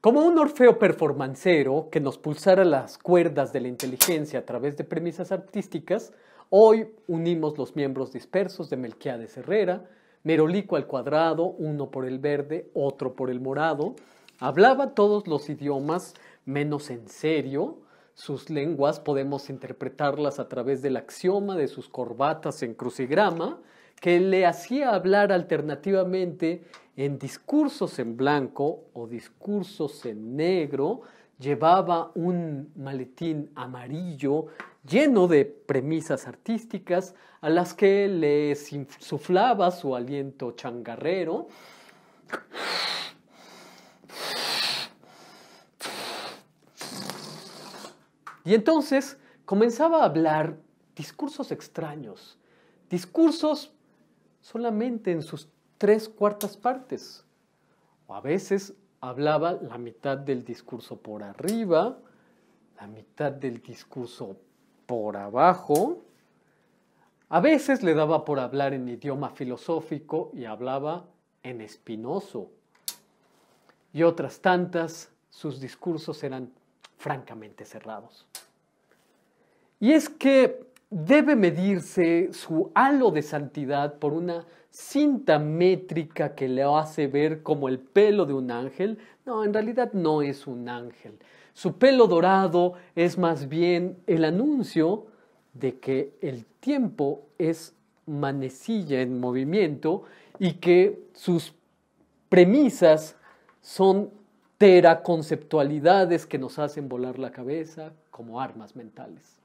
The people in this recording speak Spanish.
Como un Orfeo performancero que nos pulsara las cuerdas de la inteligencia a través de premisas artísticas, hoy unimos los miembros dispersos de Melquiades Herrera, Merolico al cuadrado, uno por el verde, otro por el morado. Hablaba todos los idiomas menos en serio. Sus lenguas podemos interpretarlas a través del axioma de sus corbatas en crucigrama, que le hacía hablar alternativamente en discursos en blanco o discursos en negro, llevaba un maletín amarillo lleno de premisas artísticas a las que le insuflaba su aliento changarrero. Y entonces comenzaba a hablar discursos extraños, discursos solamente en sus tres cuartas partes. O a veces hablaba la mitad del discurso por arriba, la mitad del discurso por abajo. A veces le daba por hablar en idioma filosófico y hablaba en espinoso. Y otras tantas, sus discursos eran francamente cerrados. Y es que debe medirse su halo de santidad por una cinta métrica que le hace ver como el pelo de un ángel. No, en realidad no es un ángel. Su pelo dorado es más bien el anuncio de que el tiempo es manecilla en movimiento y que sus premisas son teraconceptualidades que nos hacen volar la cabeza como armas mentales.